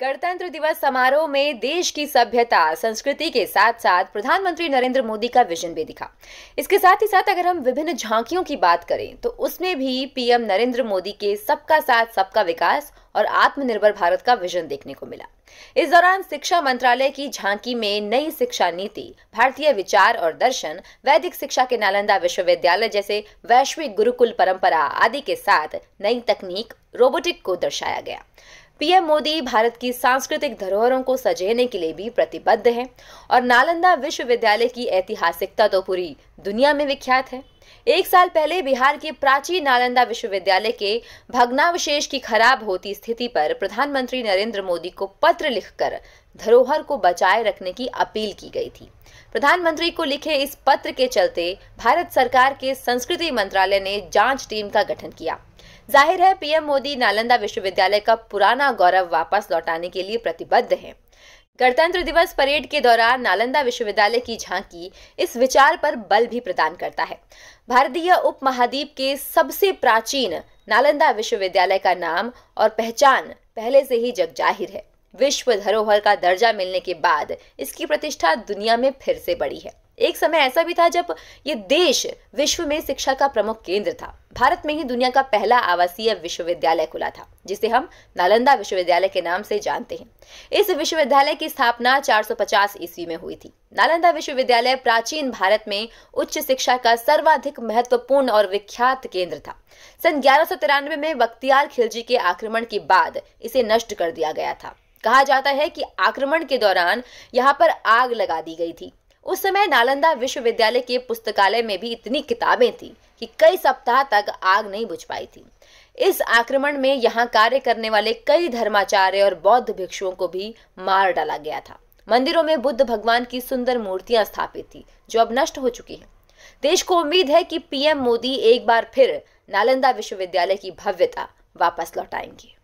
गणतंत्र दिवस समारोह में देश की सभ्यता संस्कृति के साथ साथ प्रधानमंत्री नरेंद्र मोदी का विजन भी दिखा इसके साथ ही साथ अगर हम विभिन्न झांकियों की बात करें तो उसमें भी पीएम नरेंद्र मोदी के सबका साथ सबका विकास और आत्मनिर्भर भारत का विजन देखने को मिला इस दौरान शिक्षा मंत्रालय की झांकी में नई शिक्षा नीति भारतीय विचार और दर्शन वैदिक शिक्षा के नालंदा विश्वविद्यालय जैसे वैश्विक गुरुकुल परंपरा आदि के साथ नई तकनीक रोबोटिक को दर्शाया गया पीएम मोदी भारत की सांस्कृतिक धरोहरों को सजेने के लिए भी प्रतिबद्ध हैं और नालंदा विश्वविद्यालय की ऐतिहासिकता तो पूरी दुनिया में विख्यात है एक साल पहले बिहार के प्राचीन नालंदा विश्वविद्यालय के भग्नावशेष की खराब होती स्थिति पर प्रधानमंत्री नरेंद्र मोदी को पत्र लिखकर धरोहर को बचाए रखने की अपील की गई थी प्रधानमंत्री को लिखे इस पत्र के चलते भारत सरकार के संस्कृति मंत्रालय ने जांच टीम का गठन किया जाहिर है पीएम मोदी नालंदा विश्वविद्यालय का पुराना गौरव वापस लौटाने के लिए प्रतिबद्ध हैं गणतंत्र दिवस परेड के दौरान नालंदा विश्वविद्यालय की झांकी इस विचार पर बल भी प्रदान करता है भारतीय उपमहाद्वीप के सबसे प्राचीन नालंदा विश्वविद्यालय का नाम और पहचान पहले से ही जग जाहिर है विश्व धरोहर का दर्जा मिलने के बाद इसकी प्रतिष्ठा दुनिया में फिर से बढ़ी है एक समय ऐसा भी था जब ये देश विश्व में शिक्षा का प्रमुख केंद्र था भारत में ही दुनिया का पहला आवासीय विश्वविद्यालय खुला था जिसे हम नालंदा विश्वविद्यालय के नाम से जानते हैं इस विश्वविद्यालय की स्थापना 450 ईस्वी में हुई थी नालंदा विश्वविद्यालय प्राचीन भारत में उच्च शिक्षा का सर्वाधिक महत्वपूर्ण और विख्यात केंद्र था सन ग्यारह में बख्तियार खिलजी के आक्रमण के बाद इसे नष्ट कर दिया गया था कहा जाता है कि आक्रमण के दौरान यहाँ पर आग लगा दी गई थी उस समय नालंदा विश्वविद्यालय के पुस्तकालय में भी इतनी किताबें थी कि कई सप्ताह तक आग नहीं बुझ पाई थी इस आक्रमण में यहाँ कार्य करने वाले कई धर्माचार्य और बौद्ध भिक्षुओं को भी मार डाला गया था मंदिरों में बुद्ध भगवान की सुंदर मूर्तियां स्थापित थी जो अब नष्ट हो चुकी हैं देश को उम्मीद है कि पीएम मोदी एक बार फिर नालंदा विश्वविद्यालय की भव्यता वापस लौटाएंगे